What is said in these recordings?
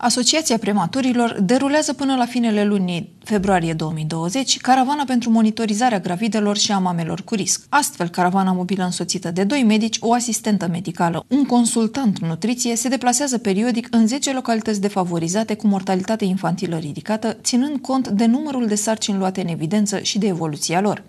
Asociația Prematurilor derulează până la finele lunii februarie 2020 caravana pentru monitorizarea gravidelor și a mamelor cu risc. Astfel, caravana mobilă însoțită de doi medici, o asistentă medicală, un consultant nutriție se deplasează periodic în 10 localități defavorizate cu mortalitate infantilă ridicată, ținând cont de numărul de sarcini luate în evidență și de evoluția lor.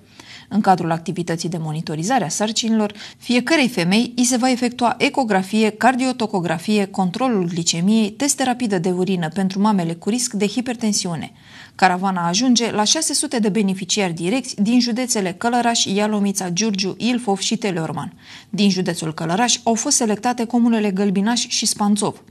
În cadrul activității de monitorizare a sarcinilor, fiecarei femei îi se va efectua ecografie, cardiotocografie, controlul glicemiei, teste rapidă de urină pentru mamele cu risc de hipertensiune. Caravana ajunge la 600 de beneficiari direcți din județele Călăraș, Ialomița, Giurgiu, Ilfov și Teleorman. Din județul Călăraș au fost selectate comunele Gălbinaș și Spanțov.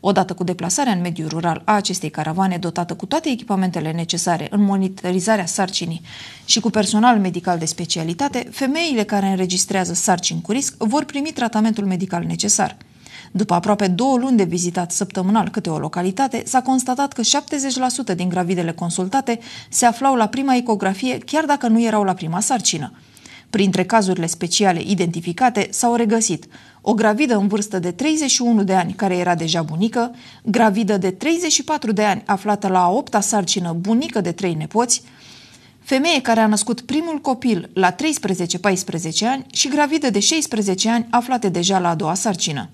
Odată cu deplasarea în mediul rural a acestei caravane dotată cu toate echipamentele necesare în monitorizarea sarcinii și cu personal medical de specialitate, femeile care înregistrează sarcini cu risc vor primi tratamentul medical necesar. După aproape două luni de vizitat săptămânal câte o localitate, s-a constatat că 70% din gravidele consultate se aflau la prima ecografie, chiar dacă nu erau la prima sarcină. Printre cazurile speciale identificate s-au regăsit o gravidă în vârstă de 31 de ani care era deja bunică, gravidă de 34 de ani aflată la a opta sarcină bunică de trei nepoți, femeie care a născut primul copil la 13-14 ani și gravidă de 16 ani aflate deja la a doua sarcină.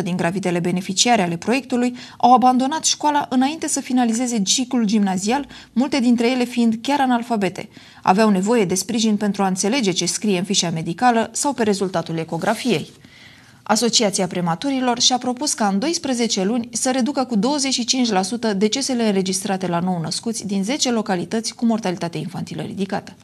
80% din gravidele beneficiare ale proiectului au abandonat școala înainte să finalizeze ciclul gimnazial, multe dintre ele fiind chiar analfabete. Aveau nevoie de sprijin pentru a înțelege ce scrie în fișa medicală sau pe rezultatul ecografiei. Asociația Prematurilor și-a propus ca în 12 luni să reducă cu 25% decesele înregistrate la nou născuți din 10 localități cu mortalitate infantilă ridicată.